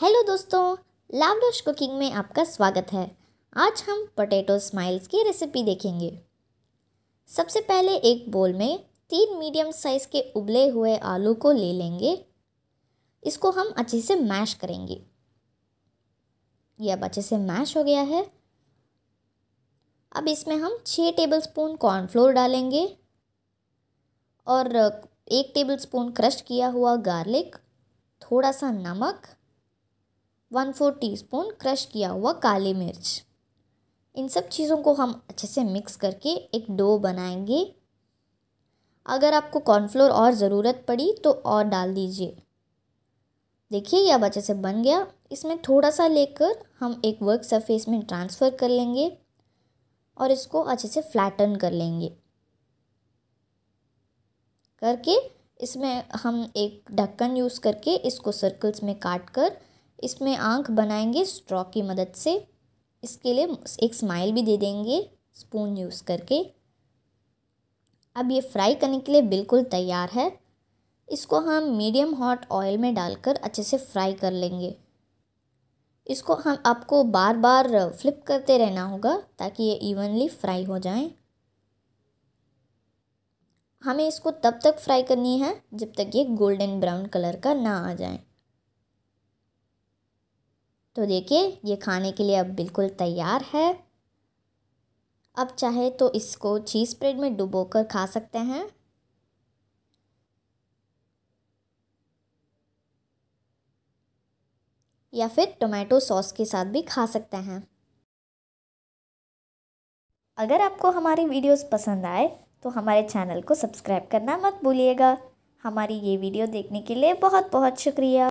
Hello दोस्तों लावडोश cooking में आपका स्वागत है आज हम पोटैटो स्माइल्स की रेसिपी देखेंगे सबसे पहले एक बोल में तीन मीडियम साइज़ के उबले हुए आलू को ले लेंगे इसको हम अच्छे से मैश करेंगे ये अब अच्छे से मैश हो गया है अब इसमें हम छः टेबलस्पून कॉर्नफ्लोर डालेंगे और एक टेबलस्पून क्रश किया हुआ गार्लिक थोड़ा सा नमक वन फोर टीस्पून क्रश किया हुआ काली मिर्च इन सब चीज़ों को हम अच्छे से मिक्स करके एक डो बनाएंगे अगर आपको कॉर्नफ्लोर और ज़रूरत पड़ी तो और डाल दीजिए देखिए यह अब अच्छे से बन गया इसमें थोड़ा सा लेकर हम एक वर्क सरफेस में ट्रांसफ़र कर लेंगे और इसको अच्छे से फ्लैटन कर लेंगे करके इसमें हम एक ढक्कन यूज़ करके इसको सर्कल्स में काट कर इसमें आंख बनाएंगे स्ट्रॉ की मदद से इसके लिए एक स्माइल भी दे देंगे स्पून यूज़ करके अब ये फ्राई करने के लिए बिल्कुल तैयार है इसको हम मीडियम हॉट ऑयल में डालकर अच्छे से फ्राई कर लेंगे इसको हम आपको बार बार फ्लिप करते रहना होगा ताकि ये इवनली फ्राई हो जाएं। हमें इसको तब तक फ्राई करनी है जब तक ये गोल्डन ब्राउन कलर का ना आ जाए तो देखिए ये खाने के लिए अब बिल्कुल तैयार है अब चाहे तो इसको चीज़ स्प्रेड में डुबो कर खा सकते हैं या फिर टोमेटो सॉस के साथ भी खा सकते हैं अगर आपको हमारी वीडियोस पसंद आए तो हमारे चैनल को सब्सक्राइब करना मत भूलिएगा हमारी ये वीडियो देखने के लिए बहुत बहुत शुक्रिया